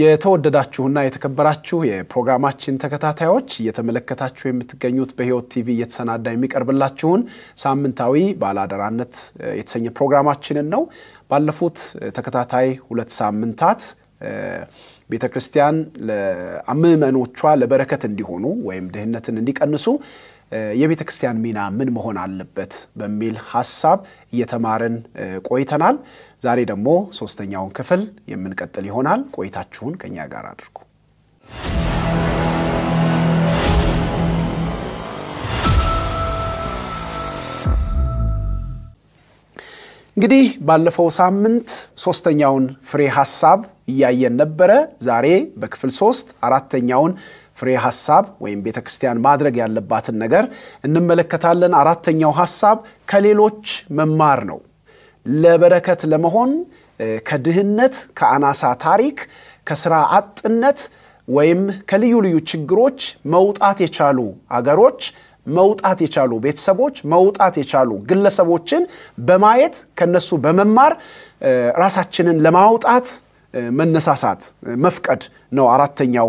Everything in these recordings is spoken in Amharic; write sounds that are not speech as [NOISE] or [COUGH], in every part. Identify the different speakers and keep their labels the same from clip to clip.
Speaker 1: የተወደዳችሁና የተከበራችሁ የፕሮግራማችን ተከታታዮች እየተመለከታችሁ የምትገኙት በህይወት ቲቪ እየተሰናዳ የሚቀርብላችሁን ሳምንታዊ ባለአደራነት የተሰኘ ፕሮግራማችንን ነው። ባለፉት ተከታታይ ሁለት ሳምንታት ቤተ ክርስቲያን ለምዕመኖቿ ለበረከት እንዲሆኑ ወይም ድህነትን እንዲቀንሱ የቤተ ክርስቲያን ሚና ምን መሆን አለበት በሚል ሀሳብ እየተማርን ቆይተናል። ዛሬ ደግሞ ሶስተኛውን ክፍል የምንቀጥል ይሆናል። ቆይታችሁን ከኛ ጋር አድርጉ። እንግዲህ ባለፈው ሳምንት ሶስተኛውን ፍሬ ሀሳብ እያየን ነበረ። ዛሬ በክፍል ሶስት አራተኛውን ፍሬ ሀሳብ ወይም ቤተ ክርስቲያን ማድረግ ያለባትን ነገር እንመለከታለን። አራተኛው ሀሳብ ከሌሎች መማር ነው። ለበረከት ለመሆን ከድህነት፣ ከአናሳ ታሪክ፣ ከስራ አጥነት ወይም ከልዩ ልዩ ችግሮች መውጣት የቻሉ አገሮች መውጣት የቻሉ ቤተሰቦች መውጣት የቻሉ ግለሰቦችን በማየት ከነሱ በመማር ራሳችንን ለማውጣት መነሳሳት መፍቀድ ነው። አራተኛው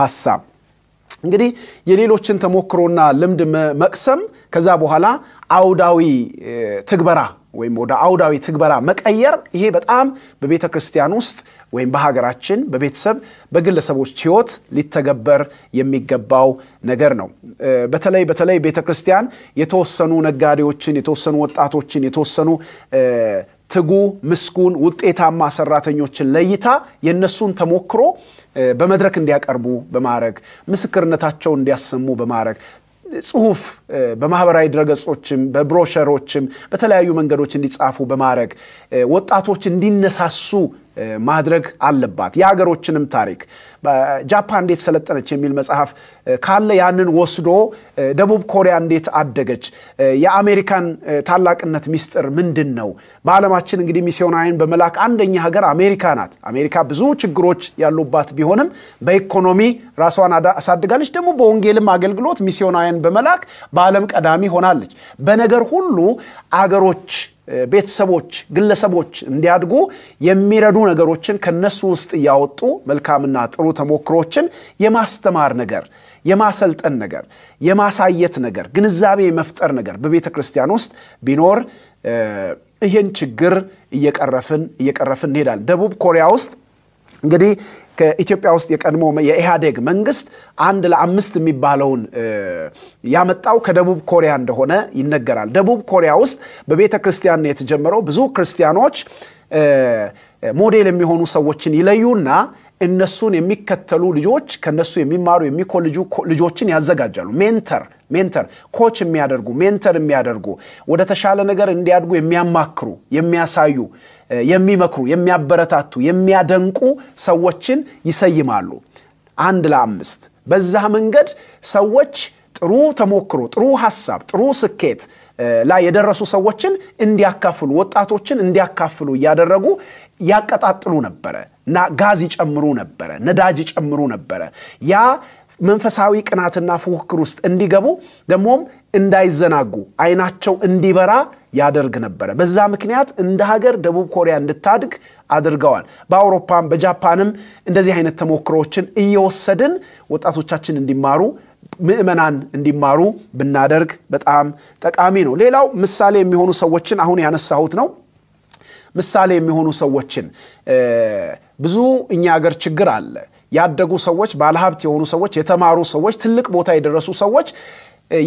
Speaker 1: ሀሳብ እንግዲህ የሌሎችን ተሞክሮና ልምድ መቅሰም ከዛ በኋላ አውዳዊ ትግበራ ወይም ወደ አውዳዊ ትግበራ መቀየር ይሄ በጣም በቤተ ክርስቲያን ውስጥ ወይም በሀገራችን በቤተሰብ በግለሰቦች ህይወት ሊተገበር የሚገባው ነገር ነው። በተለይ በተለይ ቤተ ክርስቲያን የተወሰኑ ነጋዴዎችን፣ የተወሰኑ ወጣቶችን፣ የተወሰኑ ትጉ ምስጉን ውጤታማ ሰራተኞችን ለይታ የእነሱን ተሞክሮ በመድረክ እንዲያቀርቡ በማድረግ ምስክርነታቸውን እንዲያሰሙ በማድረግ ጽሁፍ በማህበራዊ ድረገጾችም በብሮሸሮችም በተለያዩ መንገዶች እንዲጻፉ በማድረግ ወጣቶች እንዲነሳሱ ማድረግ አለባት። የሀገሮችንም ታሪክ ጃፓን እንዴት ሰለጠነች የሚል መጽሐፍ ካለ ያንን ወስዶ ደቡብ ኮሪያ እንዴት አደገች፣ የአሜሪካን ታላቅነት ሚስጥር ምንድን ነው? በዓለማችን እንግዲህ ሚስዮናዊን በመላክ አንደኛ ሀገር አሜሪካ ናት። አሜሪካ ብዙ ችግሮች ያሉባት ቢሆንም በኢኮኖሚ ራሷን አሳድጋለች። ደግሞ በወንጌልም አገልግሎት ሚስዮናዊን በመላክ በዓለም ቀዳሚ ሆናለች። በነገር ሁሉ አገሮች ቤተሰቦች፣ ግለሰቦች እንዲያድጉ የሚረዱ ነገሮችን ከነሱ ውስጥ እያወጡ መልካምና ጥሩ ተሞክሮችን የማስተማር ነገር፣ የማሰልጠን ነገር፣ የማሳየት ነገር፣ ግንዛቤ የመፍጠር ነገር በቤተ ክርስቲያን ውስጥ ቢኖር ይህን ችግር እየቀረፍን እየቀረፍን እንሄዳለን። ደቡብ ኮሪያ ውስጥ እንግዲህ ከኢትዮጵያ ውስጥ የቀድሞ የኢህአዴግ መንግስት አንድ ለአምስት የሚባለውን ያመጣው ከደቡብ ኮሪያ እንደሆነ ይነገራል። ደቡብ ኮሪያ ውስጥ በቤተ ክርስቲያን የተጀመረው ብዙ ክርስቲያኖች ሞዴል የሚሆኑ ሰዎችን ይለዩና እነሱን የሚከተሉ ልጆች ከነሱ የሚማሩ የሚኮልጁ ልጆችን ያዘጋጃሉ። ሜንተር ሜንተር ኮች የሚያደርጉ ሜንተር የሚያደርጉ ወደ ተሻለ ነገር እንዲያድጉ የሚያማክሩ የሚያሳዩ የሚመክሩ የሚያበረታቱ የሚያደንቁ ሰዎችን ይሰይማሉ አንድ ለአምስት በዛ መንገድ ሰዎች ጥሩ ተሞክሮ ጥሩ ሀሳብ ጥሩ ስኬት ላይ የደረሱ ሰዎችን እንዲያካፍሉ ወጣቶችን እንዲያካፍሉ እያደረጉ ያቀጣጥሉ ነበረ እና ጋዝ ይጨምሩ ነበረ ነዳጅ ይጨምሩ ነበረ ያ መንፈሳዊ ቅናትና ፉክክር ውስጥ እንዲገቡ ደግሞም እንዳይዘናጉ አይናቸው እንዲበራ ያደርግ ነበረ። በዛ ምክንያት እንደ ሀገር ደቡብ ኮሪያ እንድታድግ አድርገዋል። በአውሮፓም በጃፓንም እንደዚህ አይነት ተሞክሮዎችን እየወሰድን ወጣቶቻችን እንዲማሩ ምዕመናን እንዲማሩ ብናደርግ በጣም ጠቃሚ ነው። ሌላው ምሳሌ የሚሆኑ ሰዎችን አሁን ያነሳሁት ነው። ምሳሌ የሚሆኑ ሰዎችን ብዙ እኛ ሀገር ችግር አለ። ያደጉ ሰዎች፣ ባለሀብት የሆኑ ሰዎች፣ የተማሩ ሰዎች፣ ትልቅ ቦታ የደረሱ ሰዎች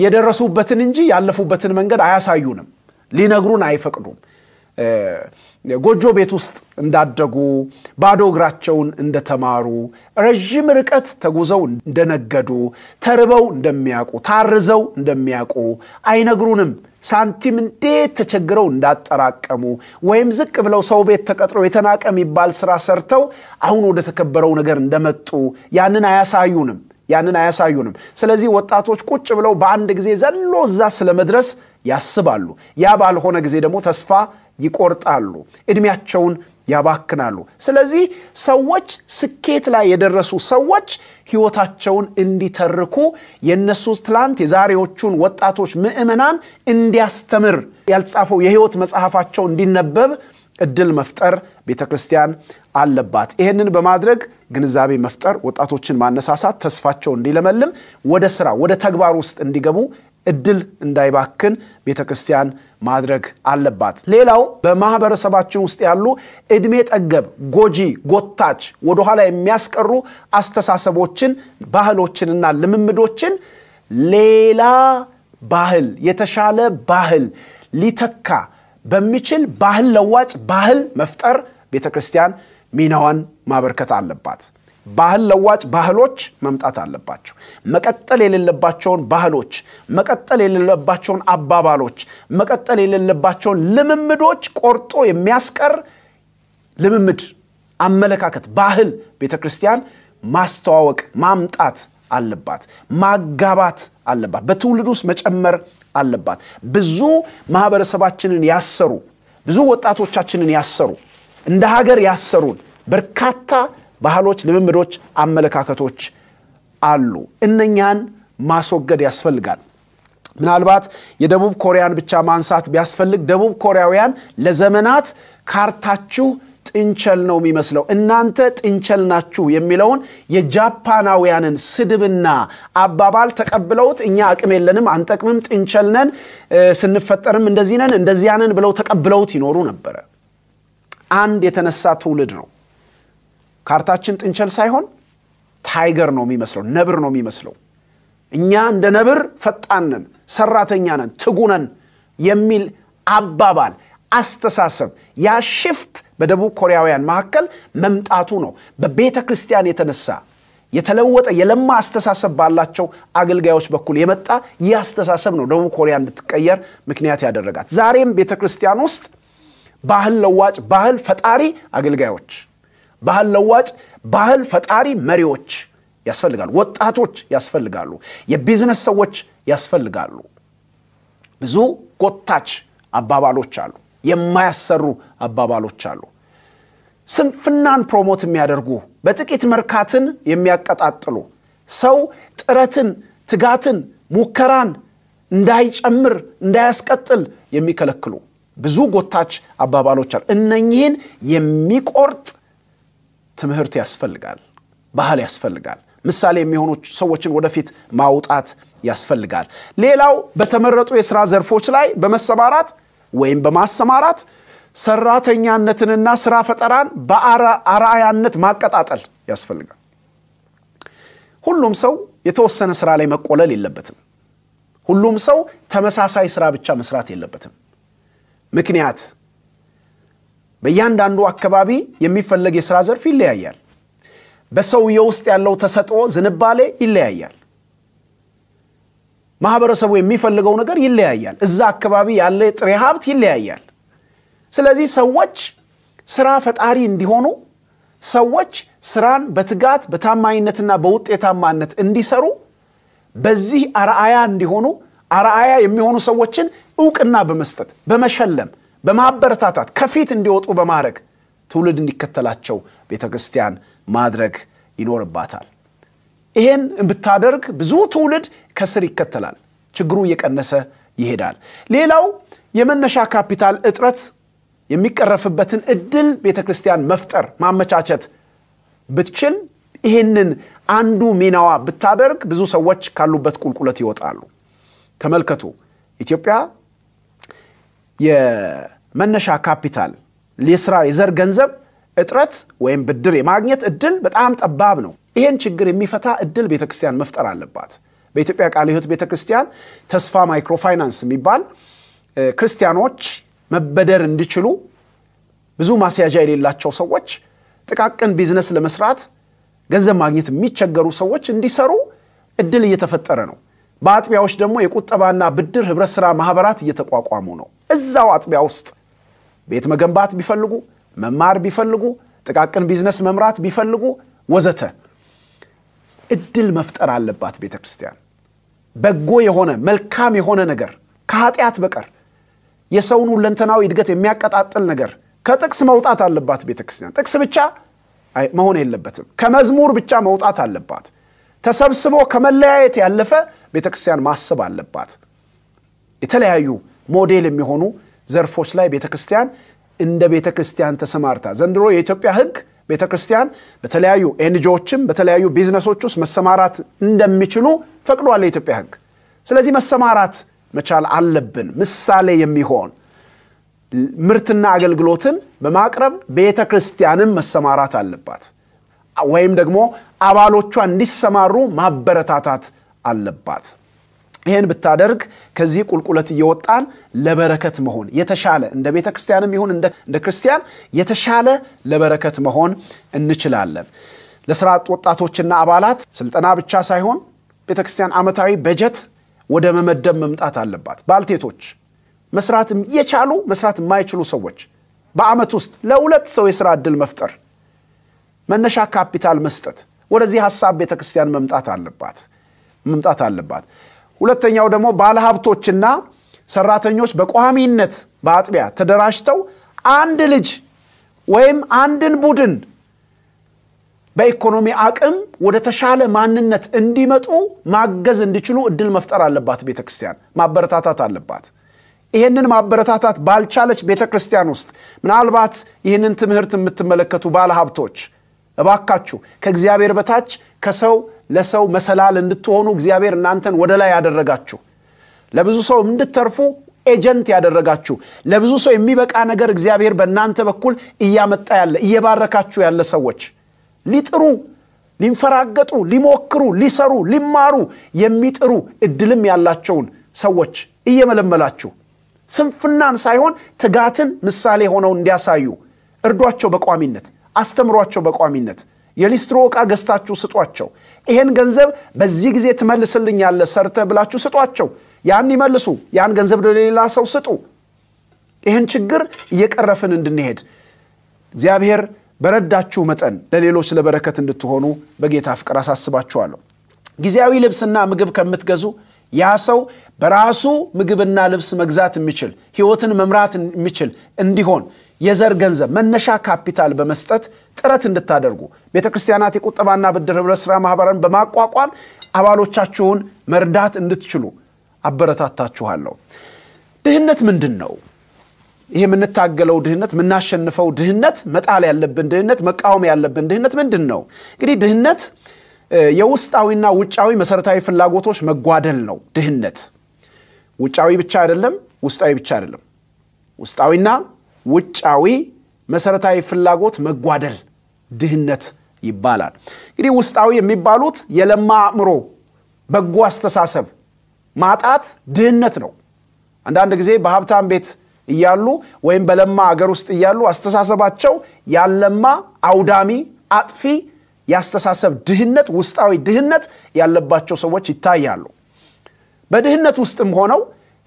Speaker 1: የደረሱበትን እንጂ ያለፉበትን መንገድ አያሳዩንም። ሊነግሩን አይፈቅዱም። ጎጆ ቤት ውስጥ እንዳደጉ፣ ባዶ እግራቸውን እንደተማሩ፣ ረዥም ርቀት ተጉዘው እንደነገዱ፣ ተርበው እንደሚያውቁ፣ ታርዘው እንደሚያውቁ አይነግሩንም። ሳንቲም እንዴት ተቸግረው እንዳጠራቀሙ ወይም ዝቅ ብለው ሰው ቤት ተቀጥረው የተናቀ የሚባል ስራ ሰርተው አሁን ወደ ተከበረው ነገር እንደመጡ ያንን አያሳዩንም ያንን አያሳዩንም። ስለዚህ ወጣቶች ቁጭ ብለው በአንድ ጊዜ ዘሎ እዛ ስለመድረስ ያስባሉ። ያ ባልሆነ ጊዜ ደግሞ ተስፋ ይቆርጣሉ፣ እድሜያቸውን ያባክናሉ። ስለዚህ ሰዎች ስኬት ላይ የደረሱ ሰዎች ህይወታቸውን እንዲተርኩ የእነሱ ትላንት የዛሬዎቹን ወጣቶች ምዕመናን እንዲያስተምር ያልጻፈው የህይወት መጽሐፋቸው እንዲነበብ እድል መፍጠር ቤተ ክርስቲያን አለባት። ይህንን በማድረግ ግንዛቤ መፍጠር፣ ወጣቶችን ማነሳሳት፣ ተስፋቸው እንዲለመልም፣ ወደ ስራ ወደ ተግባር ውስጥ እንዲገቡ እድል እንዳይባክን ቤተ ክርስቲያን ማድረግ አለባት። ሌላው በማህበረሰባችን ውስጥ ያሉ እድሜ ጠገብ፣ ጎጂ፣ ጎታች፣ ወደኋላ የሚያስቀሩ አስተሳሰቦችን፣ ባህሎችንና ልምምዶችን ሌላ ባህል የተሻለ ባህል ሊተካ በሚችል ባህል ለዋጭ ባህል መፍጠር ቤተ ክርስቲያን ሚናዋን ማበርከት አለባት። ባህል ለዋጭ ባህሎች መምጣት አለባቸው። መቀጠል የሌለባቸውን ባህሎች፣ መቀጠል የሌለባቸውን አባባሎች፣ መቀጠል የሌለባቸውን ልምምዶች ቆርጦ የሚያስቀር ልምምድ፣ አመለካከት፣ ባህል ቤተ ክርስቲያን ማስተዋወቅ ማምጣት አለባት። ማጋባት አለባት። በትውልድ ውስጥ መጨመር አለባት። ብዙ ማህበረሰባችንን ያሰሩ ብዙ ወጣቶቻችንን ያሰሩ እንደ ሀገር ያሰሩን በርካታ ባህሎች፣ ልምምዶች፣ አመለካከቶች አሉ። እነኛን ማስወገድ ያስፈልጋል። ምናልባት የደቡብ ኮሪያን ብቻ ማንሳት ቢያስፈልግ ደቡብ ኮሪያውያን ለዘመናት ካርታችሁ ጥንቸል ነው የሚመስለው፣ እናንተ ጥንቸል ናችሁ የሚለውን የጃፓናውያንን ስድብና አባባል ተቀብለውት እኛ አቅም የለንም፣ አንጠቅምም፣ ጥንቸል ነን፣ ስንፈጠርም እንደዚህ ነን፣ እንደዚያ ነን ብለው ተቀብለውት ይኖሩ ነበረ። አንድ የተነሳ ትውልድ ነው። ካርታችን ጥንቸል ሳይሆን ታይገር ነው የሚመስለው፣ ነብር ነው የሚመስለው። እኛ እንደ ነብር ፈጣንን ሰራተኛ ነን፣ ትጉነን የሚል አባባል፣ አስተሳሰብ ያ ሽፍት በደቡብ ኮሪያውያን መካከል መምጣቱ ነው። በቤተ ክርስቲያን የተነሳ የተለወጠ የለማ አስተሳሰብ ባላቸው አገልጋዮች በኩል የመጣ ይህ አስተሳሰብ ነው ደቡብ ኮሪያ እንድትቀየር ምክንያት ያደረጋት። ዛሬም ቤተ ክርስቲያን ውስጥ ባህል ለዋጭ፣ ባህል ፈጣሪ አገልጋዮች ባህል ለዋጭ፣ ባህል ፈጣሪ መሪዎች ያስፈልጋሉ። ወጣቶች ያስፈልጋሉ። የቢዝነስ ሰዎች ያስፈልጋሉ። ብዙ ጎታች አባባሎች አሉ። የማያሰሩ አባባሎች አሉ። ስንፍናን ፕሮሞት የሚያደርጉ በጥቂት መርካትን የሚያቀጣጥሉ ሰው ጥረትን፣ ትጋትን፣ ሙከራን እንዳይጨምር እንዳያስቀጥል የሚከለክሉ ብዙ ጎታች አባባሎች አሉ። እነኚህን የሚቆርጥ ትምህርት ያስፈልጋል፣ ባህል ያስፈልጋል፣ ምሳሌ የሚሆኑ ሰዎችን ወደፊት ማውጣት ያስፈልጋል። ሌላው በተመረጡ የስራ ዘርፎች ላይ በመሰማራት ወይም በማሰማራት ሰራተኛነትንና ስራ ፈጠራን በአርአያነት ማቀጣጠል ያስፈልጋል። ሁሉም ሰው የተወሰነ ስራ ላይ መቆለል የለበትም። ሁሉም ሰው ተመሳሳይ ስራ ብቻ መስራት የለበትም። ምክንያት በእያንዳንዱ አካባቢ የሚፈለግ የሥራ ዘርፍ ይለያያል። በሰውየው ውስጥ ያለው ተሰጥኦ ዝንባሌ ይለያያል። ማህበረሰቡ የሚፈልገው ነገር ይለያያል። እዛ አካባቢ ያለ ጥሬ ሀብት ይለያያል። ስለዚህ ሰዎች ስራ ፈጣሪ እንዲሆኑ፣ ሰዎች ስራን በትጋት በታማኝነትና በውጤታማነት እንዲሰሩ፣ በዚህ አርአያ እንዲሆኑ አርአያ የሚሆኑ ሰዎችን እውቅና በመስጠት በመሸለም በማበረታታት ከፊት እንዲወጡ በማድረግ ትውልድ እንዲከተላቸው ቤተ ክርስቲያን ማድረግ ይኖርባታል። ይሄን ብታደርግ ብዙ ትውልድ ከስር ይከተላል፣ ችግሩ እየቀነሰ ይሄዳል። ሌላው የመነሻ ካፒታል እጥረት የሚቀረፍበትን እድል ቤተ ክርስቲያን መፍጠር ማመቻቸት ብትችል ይህንን አንዱ ሚናዋ ብታደርግ ብዙ ሰዎች ካሉበት ቁልቁለት ይወጣሉ። ተመልከቱ ኢትዮጵያ የመነሻ ካፒታል የስራ የዘር ገንዘብ እጥረት ወይም ብድር የማግኘት እድል በጣም ጠባብ ነው። ይህን ችግር የሚፈታ እድል ቤተክርስቲያን መፍጠር አለባት። በኢትዮጵያ ቃለ ሕይወት ቤተክርስቲያን ተስፋ ማይክሮፋይናንስ የሚባል ክርስቲያኖች መበደር እንዲችሉ ብዙ ማስያዣ የሌላቸው ሰዎች ጥቃቅን ቢዝነስ ለመስራት ገንዘብ ማግኘት የሚቸገሩ ሰዎች እንዲሰሩ እድል እየተፈጠረ ነው። በአጥቢያዎች ደግሞ የቁጠባና ብድር ህብረት ስራ ማህበራት እየተቋቋሙ ነው። እዛው አጥቢያ ውስጥ ቤት መገንባት ቢፈልጉ፣ መማር ቢፈልጉ፣ ጥቃቅን ቢዝነስ መምራት ቢፈልጉ ወዘተ እድል መፍጠር አለባት ቤተ ክርስቲያን። በጎ የሆነ መልካም የሆነ ነገር ከኃጢአት በቀር የሰውን ሁለንተናዊ እድገት የሚያቀጣጥል ነገር ከጥቅስ መውጣት አለባት ቤተ ክርስቲያን። ጥቅስ ብቻ መሆን የለበትም። ከመዝሙር ብቻ መውጣት አለባት። ተሰብስቦ ከመለያየት ያለፈ ቤተ ክርስቲያን ማሰብ አለባት። የተለያዩ ሞዴል የሚሆኑ ዘርፎች ላይ ቤተ ክርስቲያን እንደ ቤተ ክርስቲያን ተሰማርታ ዘንድሮ የኢትዮጵያ ህግ ቤተ ክርስቲያን በተለያዩ ኤንጂዎችም በተለያዩ ቢዝነሶች ውስጥ መሰማራት እንደሚችሉ ፈቅዷል የኢትዮጵያ ህግ። ስለዚህ መሰማራት መቻል አለብን። ምሳሌ የሚሆን ምርትና አገልግሎትን በማቅረብ ቤተ ክርስቲያንም መሰማራት አለባት፣ ወይም ደግሞ አባሎቿ እንዲሰማሩ ማበረታታት አለባት። ይህን ብታደርግ ከዚህ ቁልቁለት እየወጣን ለበረከት መሆን የተሻለ እንደ ቤተ ክርስቲያንም ይሁን እንደ ክርስቲያን የተሻለ ለበረከት መሆን እንችላለን። ለስራ ወጣቶችና አባላት ስልጠና ብቻ ሳይሆን ቤተ ክርስቲያን ዓመታዊ በጀት ወደ መመደብ መምጣት አለባት። ባልቴቶች፣ መስራት የቻሉ መስራት የማይችሉ ሰዎች በዓመት ውስጥ ለሁለት ሰው የስራ ዕድል መፍጠር፣ መነሻ ካፒታል መስጠት፣ ወደዚህ ሀሳብ ቤተ ክርስቲያን መምጣት አለባት መምጣት አለባት። ሁለተኛው ደግሞ ባለሀብቶችና ሰራተኞች በቋሚነት በአጥቢያ ተደራጅተው አንድ ልጅ ወይም አንድን ቡድን በኢኮኖሚ አቅም ወደ ተሻለ ማንነት እንዲመጡ ማገዝ እንዲችሉ እድል መፍጠር አለባት ቤተ ክርስቲያን፣ ማበረታታት አለባት። ይህንን ማበረታታት ባልቻለች ቤተ ክርስቲያን ውስጥ ምናልባት ይህንን ትምህርት የምትመለከቱ ባለሀብቶች እባካችሁ ከእግዚአብሔር በታች ከሰው ለሰው መሰላል እንድትሆኑ እግዚአብሔር እናንተን ወደ ላይ ያደረጋችሁ፣ ለብዙ ሰው እንድትተርፉ ኤጀንት ያደረጋችሁ፣ ለብዙ ሰው የሚበቃ ነገር እግዚአብሔር በእናንተ በኩል እያመጣ ያለ እየባረካችሁ ያለ ሰዎች ሊጥሩ ሊንፈራገጡ፣ ሊሞክሩ፣ ሊሰሩ፣ ሊማሩ የሚጥሩ እድልም ያላቸውን ሰዎች እየመለመላችሁ ስንፍናን ሳይሆን ትጋትን ምሳሌ ሆነው እንዲያሳዩ እርዷቸው በቋሚነት አስተምሯቸው በቋሚነት የሊስትሮ ዕቃ ገዝታችሁ ስጧቸው። ይሄን ገንዘብ በዚህ ጊዜ ትመልስልኛለ ሰርተ ብላችሁ ስጧቸው። ያን ይመልሱ። ያን ገንዘብ ለሌላ ሰው ስጡ። ይህን ችግር እየቀረፍን እንድንሄድ እግዚአብሔር በረዳችሁ መጠን ለሌሎች ለበረከት እንድትሆኑ በጌታ ፍቅር አሳስባችኋለሁ። ጊዜያዊ ልብስና ምግብ ከምትገዙ ያ ሰው በራሱ ምግብና ልብስ መግዛት የሚችል ህይወትን መምራት የሚችል እንዲሆን የዘር ገንዘብ መነሻ ካፒታል በመስጠት ጥረት እንድታደርጉ ቤተ ክርስቲያናት የቁጠባና ብድር ህብረት ሥራ ማኅበርን በማቋቋም አባሎቻችሁን መርዳት እንድትችሉ አበረታታችኋለሁ። ድህነት ምንድን ነው? ይህ የምንታገለው ድህነት፣ የምናሸንፈው ድህነት፣ መጣል ያለብን ድህነት፣ መቃወም ያለብን ድህነት ምንድን ነው? እንግዲህ ድህነት የውስጣዊና ውጫዊ መሰረታዊ ፍላጎቶች መጓደል ነው ድህነት። ውጫዊ ብቻ አይደለም፣ ውስጣዊ ብቻ አይደለም። ውስጣዊና ውጫዊ መሰረታዊ ፍላጎት መጓደል ድህነት ይባላል። እንግዲህ ውስጣዊ የሚባሉት የለማ አእምሮ፣ በጎ አስተሳሰብ ማጣት ድህነት ነው። አንዳንድ ጊዜ በሀብታም ቤት እያሉ ወይም በለማ አገር ውስጥ እያሉ አስተሳሰባቸው ያለማ፣ አውዳሚ፣ አጥፊ የአስተሳሰብ ድህነት፣ ውስጣዊ ድህነት ያለባቸው ሰዎች ይታያሉ። በድህነት ውስጥም ሆነው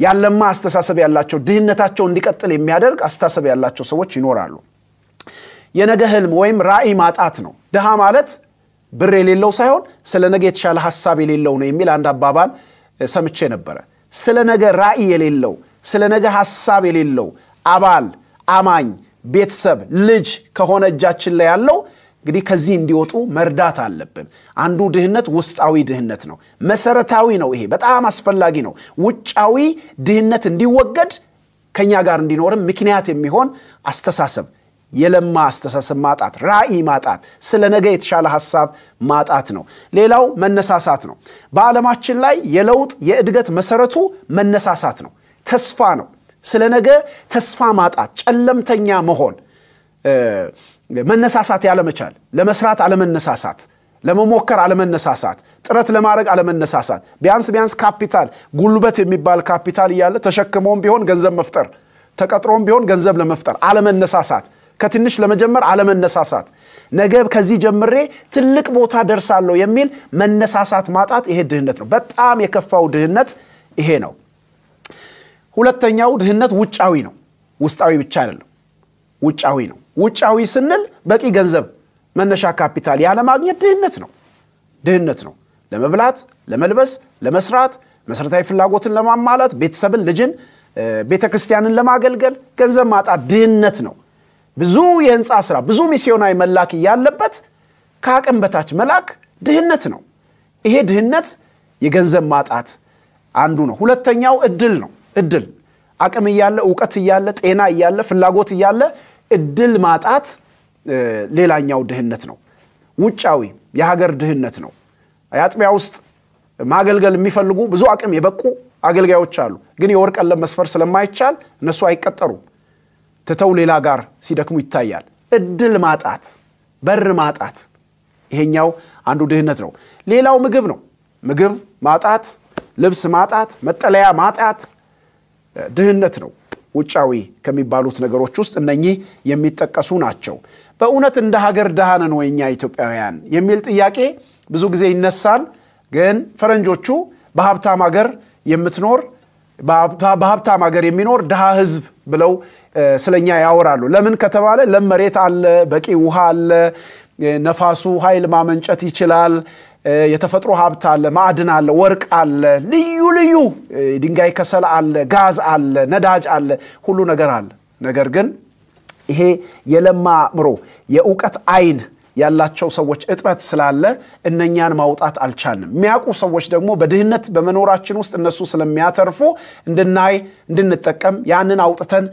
Speaker 1: ያለማ አስተሳሰብ ያላቸው ድህነታቸው እንዲቀጥል የሚያደርግ አስተሳሰብ ያላቸው ሰዎች ይኖራሉ። የነገ ህልም ወይም ራዕይ ማጣት ነው። ድሃ ማለት ብር የሌለው ሳይሆን ስለ ነገ የተሻለ ሀሳብ የሌለው ነው የሚል አንድ አባባል ሰምቼ ነበረ። ስለ ነገ ራዕይ የሌለው ስለ ነገ ሀሳብ የሌለው አባል፣ አማኝ፣ ቤተሰብ፣ ልጅ ከሆነ እጃችን ላይ ያለው እንግዲህ ከዚህ እንዲወጡ መርዳት አለብን። አንዱ ድህነት ውስጣዊ ድህነት ነው። መሰረታዊ ነው። ይሄ በጣም አስፈላጊ ነው። ውጫዊ ድህነት እንዲወገድ ከእኛ ጋር እንዲኖርም ምክንያት የሚሆን አስተሳሰብ የለማ አስተሳሰብ ማጣት፣ ራዕይ ማጣት፣ ስለ ነገ የተሻለ ሀሳብ ማጣት ነው። ሌላው መነሳሳት ነው። በዓለማችን ላይ የለውጥ የእድገት መሰረቱ መነሳሳት ነው፣ ተስፋ ነው። ስለ ነገ ተስፋ ማጣት፣ ጨለምተኛ መሆን መነሳሳት ያለመቻል፣ ለመስራት አለመነሳሳት፣ ለመሞከር አለመነሳሳት፣ ጥረት ለማድረግ አለመነሳሳት፣ ቢያንስ ቢያንስ ካፒታል ጉልበት የሚባል ካፒታል እያለ ተሸክሞም ቢሆን ገንዘብ መፍጠር፣ ተቀጥሮም ቢሆን ገንዘብ ለመፍጠር አለመነሳሳት፣ ከትንሽ ለመጀመር አለመነሳሳት፣ ነገ ከዚህ ጀምሬ ትልቅ ቦታ ደርሳለሁ የሚል መነሳሳት ማጣት፣ ይሄ ድህነት ነው። በጣም የከፋው ድህነት ይሄ ነው። ሁለተኛው ድህነት ውጫዊ ነው፣ ውስጣዊ ብቻ አይደለም፣ ውጫዊ ነው። ውጫዊ ስንል በቂ ገንዘብ መነሻ ካፒታል ያለማግኘት ድህነት ነው። ድህነት ነው። ለመብላት፣ ለመልበስ፣ ለመስራት፣ መሰረታዊ ፍላጎትን ለማሟላት፣ ቤተሰብን፣ ልጅን፣ ቤተ ክርስቲያንን ለማገልገል ገንዘብ ማጣት ድህነት ነው። ብዙ የህንፃ ስራ፣ ብዙ ሚስዮናዊ መላክ ያለበት ከአቅም በታች መላክ ድህነት ነው። ይሄ ድህነት የገንዘብ ማጣት አንዱ ነው። ሁለተኛው እድል ነው። እድል አቅም እያለ እውቀት እያለ ጤና እያለ ፍላጎት እያለ እድል ማጣት ሌላኛው ድህነት ነው። ውጫዊ የሀገር ድህነት ነው። የአጥቢያ ውስጥ ማገልገል የሚፈልጉ ብዙ አቅም የበቁ አገልጋዮች አሉ። ግን የወር ቀለብ መስፈር ስለማይቻል እነሱ አይቀጠሩም። ትተው ሌላ ጋር ሲደክሙ ይታያል። እድል ማጣት፣ በር ማጣት፣ ይሄኛው አንዱ ድህነት ነው። ሌላው ምግብ ነው። ምግብ ማጣት፣ ልብስ ማጣት፣ መጠለያ ማጣት ድህነት ነው። ውጫዊ ከሚባሉት ነገሮች ውስጥ እነኚህ የሚጠቀሱ ናቸው። በእውነት እንደ ሀገር ድሃ ነን ወይ እኛ ኢትዮጵያውያን የሚል ጥያቄ ብዙ ጊዜ ይነሳል። ግን ፈረንጆቹ በሀብታም ሀገር የምትኖር በሀብታም ሀገር የሚኖር ድሃ ህዝብ ብለው ስለኛ ያወራሉ። ለምን ከተባለ ለም መሬት አለ፣ በቂ ውሃ አለ፣ ነፋሱ ኃይል ማመንጨት ይችላል። የተፈጥሮ ሀብት አለ፣ ማዕድን አለ፣ ወርቅ አለ፣ ልዩ ልዩ ድንጋይ ከሰል አለ፣ ጋዝ አለ፣ ነዳጅ አለ፣ ሁሉ ነገር አለ። ነገር ግን ይሄ የለማ ምሮ የእውቀት አይን ያላቸው ሰዎች እጥረት ስላለ እነኛን ማውጣት አልቻልንም። የሚያውቁ ሰዎች ደግሞ በድህነት በመኖራችን ውስጥ እነሱ ስለሚያተርፉ እንድናይ እንድንጠቀም ያንን አውጥተን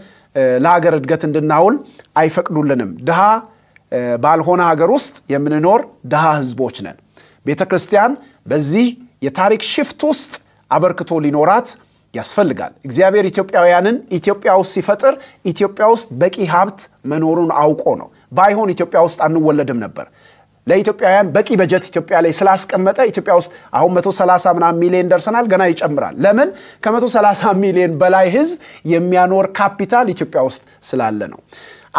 Speaker 1: ለሀገር እድገት እንድናውል አይፈቅዱልንም። ድሃ ባልሆነ ሀገር ውስጥ የምንኖር ድሃ ህዝቦች ነን። ቤተ ክርስቲያን በዚህ የታሪክ ሽፍት ውስጥ አበርክቶ ሊኖራት ያስፈልጋል። እግዚአብሔር ኢትዮጵያውያንን ኢትዮጵያ ውስጥ ሲፈጥር ኢትዮጵያ ውስጥ በቂ ሀብት መኖሩን አውቆ ነው። ባይሆን ኢትዮጵያ ውስጥ አንወለድም ነበር። ለኢትዮጵያውያን በቂ በጀት ኢትዮጵያ ላይ ስላስቀመጠ ኢትዮጵያ ውስጥ አሁን 130 ምና ሚሊዮን ደርሰናል። ገና ይጨምራል። ለምን? ከ130 [LAUGHS] ሚሊዮን በላይ ህዝብ የሚያኖር ካፒታል ኢትዮጵያ ውስጥ ስላለ ነው።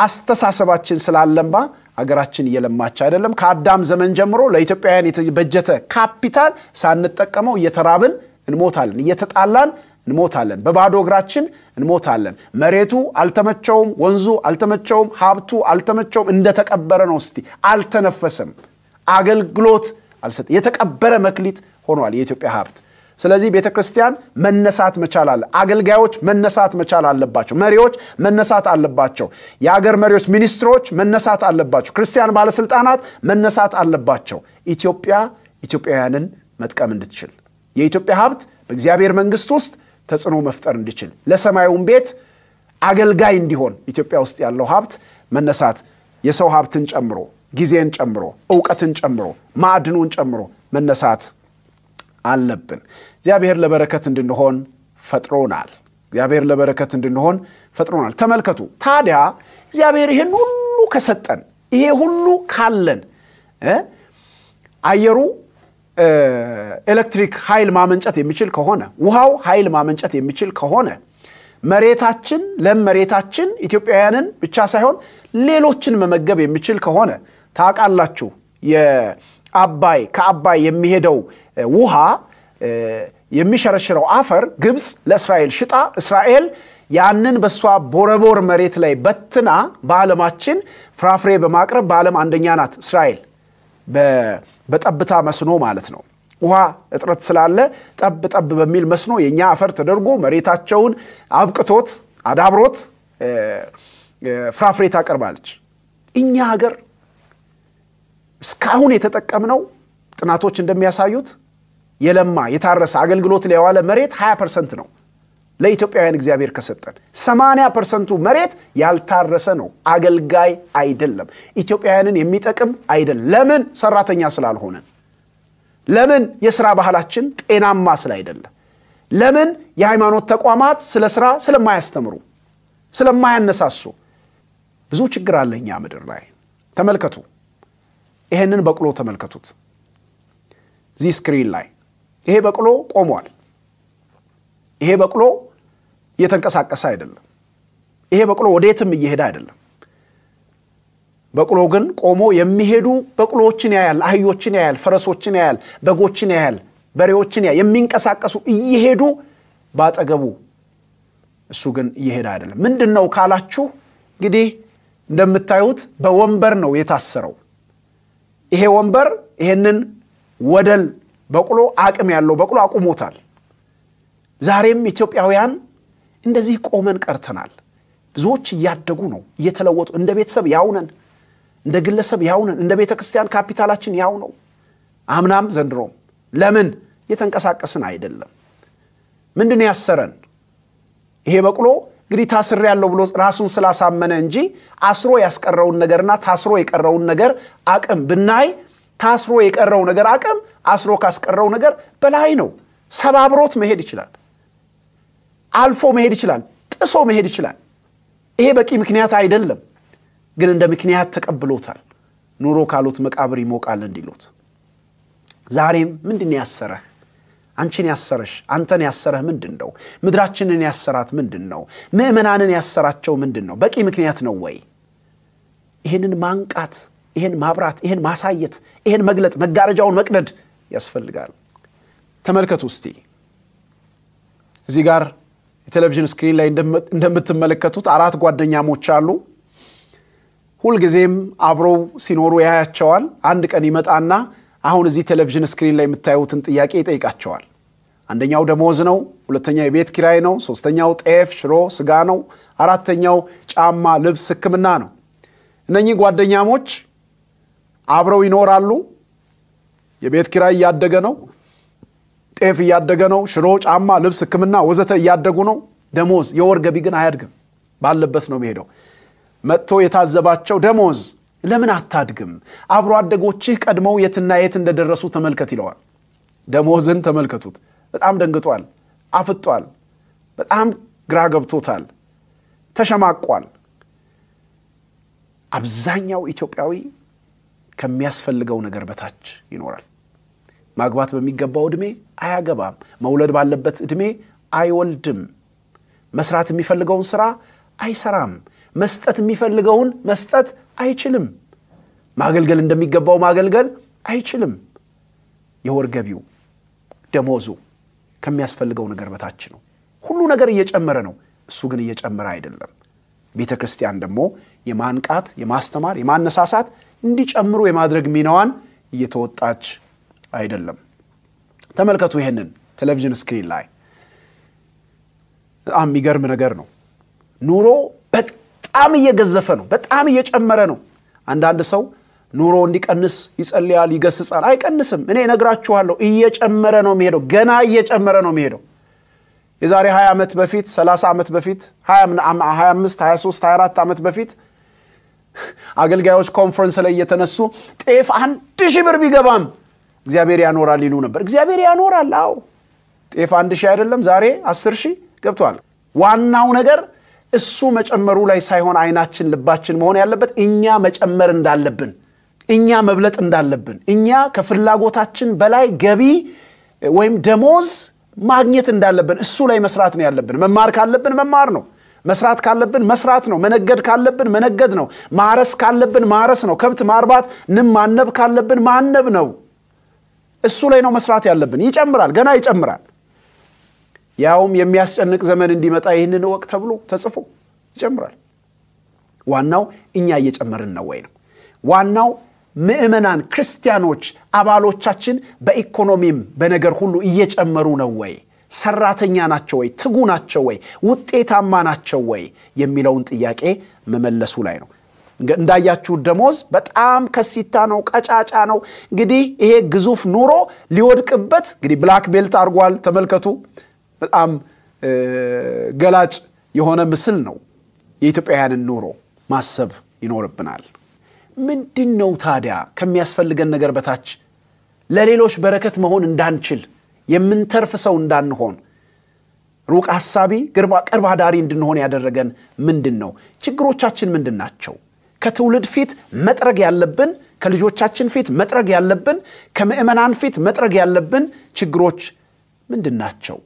Speaker 1: አስተሳሰባችን ስላለንባ አገራችን እየለማች አይደለም። ከአዳም ዘመን ጀምሮ ለኢትዮጵያውያን የተበጀተ ካፒታል ሳንጠቀመው እየተራብን እንሞታለን፣ እየተጣላን እንሞታለን፣ በባዶ እግራችን እንሞታለን። መሬቱ አልተመቸውም፣ ወንዙ አልተመቸውም፣ ሀብቱ አልተመቸውም። እንደተቀበረ ነው። እስቲ አልተነፈሰም፣ አገልግሎት አልሰጥ የተቀበረ መክሊት ሆኗል የኢትዮጵያ ሀብት። ስለዚህ ቤተ ክርስቲያን መነሳት መቻል አለ። አገልጋዮች መነሳት መቻል አለባቸው። መሪዎች መነሳት አለባቸው። የአገር መሪዎች፣ ሚኒስትሮች መነሳት አለባቸው። ክርስቲያን ባለስልጣናት መነሳት አለባቸው። ኢትዮጵያ ኢትዮጵያውያንን መጥቀም እንድትችል የኢትዮጵያ ሀብት በእግዚአብሔር መንግስት ውስጥ ተጽዕኖ መፍጠር እንዲችል ለሰማዩም ቤት አገልጋይ እንዲሆን ኢትዮጵያ ውስጥ ያለው ሀብት መነሳት የሰው ሀብትን ጨምሮ ጊዜን ጨምሮ እውቀትን ጨምሮ ማዕድኑን ጨምሮ መነሳት አለብን። እግዚአብሔር ለበረከት እንድንሆን ፈጥሮናል። እግዚአብሔር ለበረከት እንድንሆን ፈጥሮናል። ተመልከቱ ታዲያ እግዚአብሔር ይህን ሁሉ ከሰጠን ይሄ ሁሉ ካለን አየሩ ኤሌክትሪክ ኃይል ማመንጨት የሚችል ከሆነ ውሃው ኃይል ማመንጨት የሚችል ከሆነ መሬታችን ለም መሬታችን ኢትዮጵያውያንን ብቻ ሳይሆን ሌሎችን መመገብ የሚችል ከሆነ ታውቃላችሁ የአባይ ከአባይ የሚሄደው ውሃ የሚሸረሽረው አፈር ግብፅ ለእስራኤል ሽጣ እስራኤል ያንን በእሷ ቦረቦር መሬት ላይ በትና በዓለማችን ፍራፍሬ በማቅረብ በዓለም አንደኛ ናት እስራኤል በጠብታ መስኖ ማለት ነው ውሃ እጥረት ስላለ ጠብ ጠብ በሚል መስኖ የእኛ አፈር ተደርጎ መሬታቸውን አብቅቶት አዳብሮት ፍራፍሬ ታቀርባለች እኛ ሀገር እስካሁን የተጠቀምነው ጥናቶች እንደሚያሳዩት የለማ የታረሰ አገልግሎት ላይ የዋለ መሬት 20 ፐርሰንት ነው ለኢትዮጵያውያን እግዚአብሔር ከሰጠን። 80 ፐርሰንቱ መሬት ያልታረሰ ነው፣ አገልጋይ አይደለም፣ ኢትዮጵያውያንን የሚጠቅም አይደለም። ለምን? ሰራተኛ ስላልሆነን። ለምን? የስራ ባህላችን ጤናማ ስላይደለም። ለምን? የሃይማኖት ተቋማት ስለ ስራ ስለማያስተምሩ ስለማያነሳሱ። ብዙ ችግር አለ እኛ ምድር ላይ። ተመልከቱ፣ ይህንን በቅሎ ተመልከቱት እዚህ ስክሪን ላይ ይሄ በቅሎ ቆሟል። ይሄ በቅሎ እየተንቀሳቀሰ አይደለም። ይሄ በቅሎ ወዴትም እየሄደ አይደለም። በቅሎ ግን ቆሞ የሚሄዱ በቅሎዎችን ያያል፣ አህዮችን ያያል፣ ፈረሶችን ያያል፣ በጎችን ያያል፣ በሬዎችን ያ የሚንቀሳቀሱ እየሄዱ ባጠገቡ እሱ ግን እየሄደ አይደለም። ምንድን ነው ካላችሁ እንግዲህ እንደምታዩት በወንበር ነው የታሰረው። ይሄ ወንበር ይሄንን ወደል በቅሎ አቅም ያለው በቅሎ አቁሞታል። ዛሬም ኢትዮጵያውያን እንደዚህ ቆመን ቀርተናል። ብዙዎች እያደጉ ነው፣ እየተለወጡ እንደ ቤተሰብ ያውነን እንደ ግለሰብ ያውነን፣ እንደ ቤተ ክርስቲያን ካፒታላችን ያው ነው። አምናም ዘንድሮም ለምን የተንቀሳቀስን አይደለም። ምንድን ያሰረን? ይሄ በቅሎ እንግዲህ ታስር ያለው ብሎ ራሱን ስላሳመነ እንጂ አስሮ ያስቀረውን ነገርና ታስሮ የቀረውን ነገር አቅም ብናይ ታስሮ የቀረው ነገር አቅም አስሮ ካስቀረው ነገር በላይ ነው። ሰባብሮት መሄድ ይችላል። አልፎ መሄድ ይችላል። ጥሶ መሄድ ይችላል። ይሄ በቂ ምክንያት አይደለም፣ ግን እንደ ምክንያት ተቀብሎታል። ኑሮ ካሉት መቃብር ይሞቃል እንዲሉት። ዛሬም ምንድን ያሰረህ? አንቺን ያሰረሽ፣ አንተን ያሰረህ ምንድን ነው? ምድራችንን ያሰራት ምንድን ነው? ምዕመናንን ያሰራቸው ምንድን ነው? በቂ ምክንያት ነው ወይ? ይህንን ማንቃት፣ ይህን ማብራት፣ ይህን ማሳየት፣ ይህን መግለጥ፣ መጋረጃውን መቅደድ ያስፈልጋል። ተመልከቱ እስቲ እዚህ ጋር የቴሌቪዥን ስክሪን ላይ እንደምትመለከቱት አራት ጓደኛሞች አሉ። ሁልጊዜም አብረው ሲኖሩ ያያቸዋል። አንድ ቀን ይመጣና አሁን እዚህ ቴሌቪዥን ስክሪን ላይ የምታዩትን ጥያቄ ይጠይቃቸዋል። አንደኛው ደሞዝ ነው፣ ሁለተኛው የቤት ኪራይ ነው፣ ሶስተኛው ጤፍ፣ ሽሮ፣ ስጋ ነው፣ አራተኛው ጫማ፣ ልብስ፣ ሕክምና ነው። እነኚህ ጓደኛሞች አብረው ይኖራሉ። የቤት ኪራይ እያደገ ነው። ጤፍ እያደገ ነው። ሽሮ፣ ጫማ፣ ልብስ፣ ሕክምና ወዘተ እያደጉ ነው። ደሞዝ የወር ገቢ ግን አያድግም። ባለበት ነው የሚሄደው። መጥቶ የታዘባቸው ደሞዝ ለምን አታድግም? አብሮ አደጎችህ ቀድመው የትና የት እንደደረሱ ተመልከት ይለዋል። ደሞዝን ተመልከቱት። በጣም ደንግጧል፣ አፍጧል፣ በጣም ግራ ገብቶታል፣ ተሸማቋል። አብዛኛው ኢትዮጵያዊ ከሚያስፈልገው ነገር በታች ይኖራል። ማግባት በሚገባው ዕድሜ አያገባም። መውለድ ባለበት ዕድሜ አይወልድም። መስራት የሚፈልገውን ስራ አይሰራም። መስጠት የሚፈልገውን መስጠት አይችልም። ማገልገል እንደሚገባው ማገልገል አይችልም። የወር ገቢው ደሞዙ ከሚያስፈልገው ነገር በታች ነው። ሁሉ ነገር እየጨመረ ነው፣ እሱ ግን እየጨመረ አይደለም። ቤተ ክርስቲያን ደግሞ የማንቃት፣ የማስተማር፣ የማነሳሳት እንዲጨምሩ የማድረግ ሚናዋን እየተወጣች አይደለም። ተመልከቱ ይሄንን ቴሌቪዥን ስክሪን ላይ በጣም የሚገርም ነገር ነው። ኑሮ በጣም እየገዘፈ ነው። በጣም እየጨመረ ነው። አንዳንድ ሰው ኑሮ እንዲቀንስ ይጸልያል፣ ይገስጻል። አይቀንስም። እኔ ነግራችኋለሁ እየጨመረ ነው የሚሄደው። ገና እየጨመረ ነው የሚሄደው። የዛሬ 20 ዓመት በፊት 30 ዓመት በፊት 25 23 24 ዓመት በፊት አገልጋዮች ኮንፈረንስ ላይ እየተነሱ ጤፍ አንድ ሺህ ብር ቢገባም እግዚአብሔር ያኖራል ይሉ ነበር። እግዚአብሔር ያኖራል። አዎ ጤፍ አንድ ሺህ አይደለም ዛሬ አስር ሺህ ገብቷል። ዋናው ነገር እሱ መጨመሩ ላይ ሳይሆን አይናችን ልባችን መሆን ያለበት እኛ መጨመር እንዳለብን፣ እኛ መብለጥ እንዳለብን፣ እኛ ከፍላጎታችን በላይ ገቢ ወይም ደሞዝ ማግኘት እንዳለብን እሱ ላይ መስራት ነው ያለብን። መማር ካለብን መማር ነው። መስራት ካለብን መስራት ነው። መነገድ ካለብን መነገድ ነው። ማረስ ካለብን ማረስ ነው። ከብት ማርባት ንም ማነብ ካለብን ማነብ ነው። እሱ ላይ ነው መስራት ያለብን። ይጨምራል፣ ገና ይጨምራል። ያውም የሚያስጨንቅ ዘመን እንዲመጣ ይህንን ወቅ ተብሎ ተጽፎ ይጨምራል። ዋናው እኛ እየጨመርን ነው ወይ ነው። ዋናው ምእመናን ክርስቲያኖች አባሎቻችን በኢኮኖሚም በነገር ሁሉ እየጨመሩ ነው ወይ ሰራተኛ ናቸው ወይ ትጉ ናቸው ወይ ውጤታማ ናቸው ወይ የሚለውን ጥያቄ መመለሱ ላይ ነው እንዳያችሁት ደሞዝ በጣም ከሲታ ነው ቀጫጫ ነው እንግዲህ ይሄ ግዙፍ ኑሮ ሊወድቅበት እንግዲህ ብላክ ቤልት አርጓል ተመልከቱ በጣም ገላጭ የሆነ ምስል ነው የኢትዮጵያውያንን ኑሮ ማሰብ ይኖርብናል ምንድን ነው ታዲያ ከሚያስፈልገን ነገር በታች ለሌሎች በረከት መሆን እንዳንችል የምንተርፍ ሰው እንዳንሆን ሩቅ ሐሳቢ ቅርብ አዳሪ እንድንሆን ያደረገን ምንድን ነው? ችግሮቻችን ምንድን ናቸው? ከትውልድ ፊት መጥረግ ያለብን፣ ከልጆቻችን ፊት መጥረግ ያለብን፣ ከምእመናን ፊት መጥረግ ያለብን ችግሮች ምንድን ናቸው?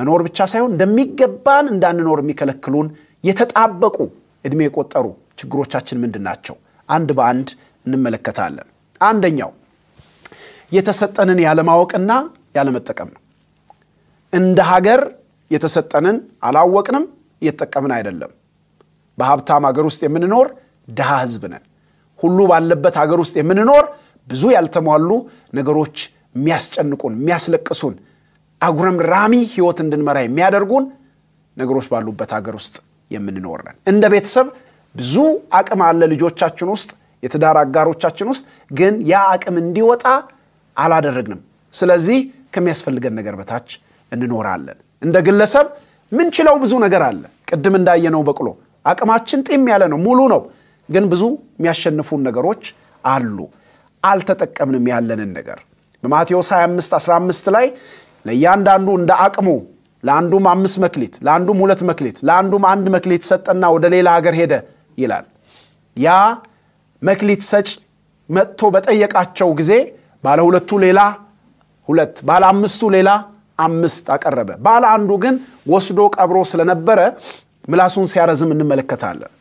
Speaker 1: መኖር ብቻ ሳይሆን እንደሚገባን እንዳንኖር የሚከለክሉን የተጣበቁ ዕድሜ የቆጠሩ ችግሮቻችን ምንድን ናቸው? አንድ በአንድ እንመለከታለን። አንደኛው የተሰጠንን ያለማወቅና ያለመጠቀም ነው። እንደ ሀገር የተሰጠንን አላወቅንም፣ እየተጠቀምን አይደለም። በሀብታም ሀገር ውስጥ የምንኖር ድሃ ህዝብ ነን። ሁሉ ባለበት ሀገር ውስጥ የምንኖር ብዙ ያልተሟሉ ነገሮች የሚያስጨንቁን፣ የሚያስለቅሱን፣ አጉረምራሚ ህይወት እንድንመራ የሚያደርጉን ነገሮች ባሉበት ሀገር ውስጥ የምንኖር ነን። እንደ ቤተሰብ ብዙ አቅም አለ ልጆቻችን ውስጥ የትዳር አጋሮቻችን ውስጥ ግን ያ አቅም እንዲወጣ አላደረግንም። ስለዚህ ከሚያስፈልገን ነገር በታች እንኖራለን። እንደ ግለሰብ ምንችለው ብዙ ነገር አለ። ቅድም እንዳየነው በቅሎ አቅማችን ጢም ያለ ነው፣ ሙሉ ነው። ግን ብዙ የሚያሸንፉን ነገሮች አሉ። አልተጠቀምንም ያለንን ነገር በማቴዎስ 25 15 ላይ ለእያንዳንዱ እንደ አቅሙ ለአንዱም አምስት መክሊት፣ ለአንዱም ሁለት መክሊት፣ ለአንዱም አንድ መክሊት ሰጠና ወደ ሌላ ሀገር ሄደ ይላል። ያ መክሊት ሰጭ መጥቶ በጠየቃቸው ጊዜ ባለ ሁለቱ ሌላ ሁለት፣ ባለ አምስቱ ሌላ አምስት አቀረበ። ባለ አንዱ ግን ወስዶ ቀብሮ ስለነበረ ምላሱን ሲያረዝም እንመለከታለን።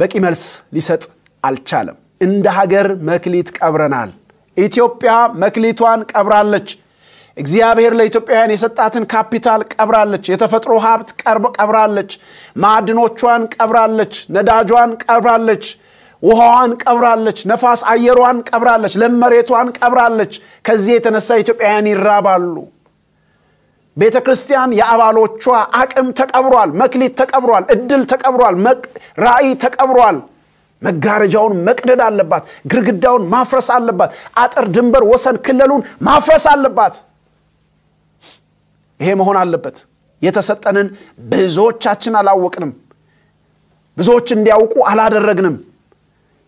Speaker 1: በቂ መልስ ሊሰጥ አልቻለም። እንደ ሀገር መክሊት ቀብረናል፣ ኢትዮጵያ መክሊቷን ቀብራለች እግዚአብሔር ለኢትዮጵያውያን የሰጣትን ካፒታል ቀብራለች። የተፈጥሮ ሀብት ቀብራለች። ማዕድኖቿን ቀብራለች። ነዳጇን ቀብራለች። ውሃዋን ቀብራለች። ነፋስ አየሯን ቀብራለች። ለመሬቷን ቀብራለች። ከዚህ የተነሳ ኢትዮጵያውያን ይራባሉ። ቤተ ክርስቲያን የአባሎቿ አቅም ተቀብሯል። መክሊት ተቀብሯል። እድል ተቀብሯል። ራእይ ተቀብሯል። መጋረጃውን መቅደድ አለባት። ግርግዳውን ማፍረስ አለባት። አጥር፣ ድንበር፣ ወሰን፣ ክልሉን ማፍረስ አለባት። ይሄ መሆን አለበት። የተሰጠንን ብዙዎቻችን አላወቅንም። ብዙዎች እንዲያውቁ አላደረግንም።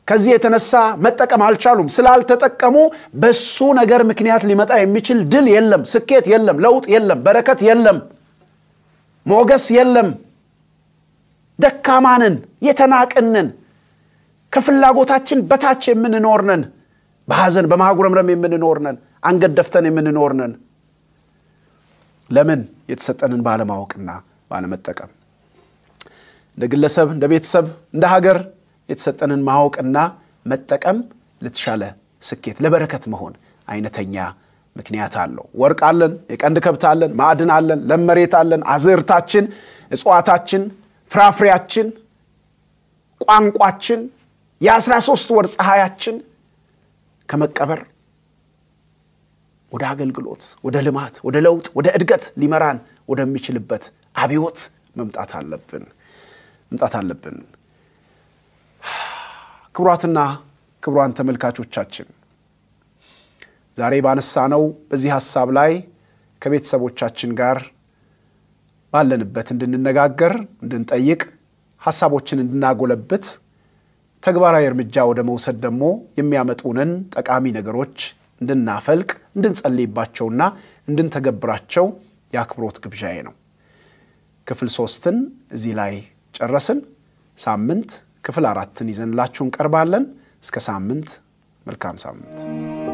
Speaker 1: ከዚህ የተነሳ መጠቀም አልቻሉም። ስላልተጠቀሙ በሱ ነገር ምክንያት ሊመጣ የሚችል ድል የለም፣ ስኬት የለም፣ ለውጥ የለም፣ በረከት የለም፣ ሞገስ የለም። ደካማንን፣ የተናቅንን፣ ከፍላጎታችን በታች የምንኖርነን፣ በሐዘን በማጉረምረም የምንኖርነን፣ አንገት ደፍተን የምንኖርነን ለምን የተሰጠንን ባለማወቅና ባለመጠቀም እንደ ግለሰብ እንደ ቤተሰብ እንደ ሀገር የተሰጠንን ማወቅና መጠቀም ለተሻለ ስኬት ለበረከት መሆን አይነተኛ ምክንያት አለው ወርቅ አለን የቀንድ ከብት አለን ማዕድን አለን ለመሬት አለን አዝርታችን እጽዋታችን ፍራፍሬያችን ቋንቋችን የአስራ ሶስት ወር ፀሐያችን ከመቀበር ወደ አገልግሎት፣ ወደ ልማት፣ ወደ ለውጥ፣ ወደ እድገት ሊመራን ወደሚችልበት አብዮት መምጣት አለብን መምጣት አለብን። ክቡራትና ክቡራን ተመልካቾቻችን ዛሬ ባነሳነው በዚህ ሐሳብ ላይ ከቤተሰቦቻችን ጋር ባለንበት እንድንነጋገር፣ እንድንጠይቅ፣ ሐሳቦችን እንድናጎለብት ተግባራዊ እርምጃ ወደ መውሰድ ደግሞ የሚያመጡንን ጠቃሚ ነገሮች እንድናፈልቅ እንድንጸልይባቸውና እንድንተገብራቸው የአክብሮት ግብዣዬ ነው። ክፍል ሶስትን እዚህ ላይ ጨረስን። ሳምንት ክፍል አራትን ይዘንላችሁ እንቀርባለን። እስከ ሳምንት መልካም ሳምንት።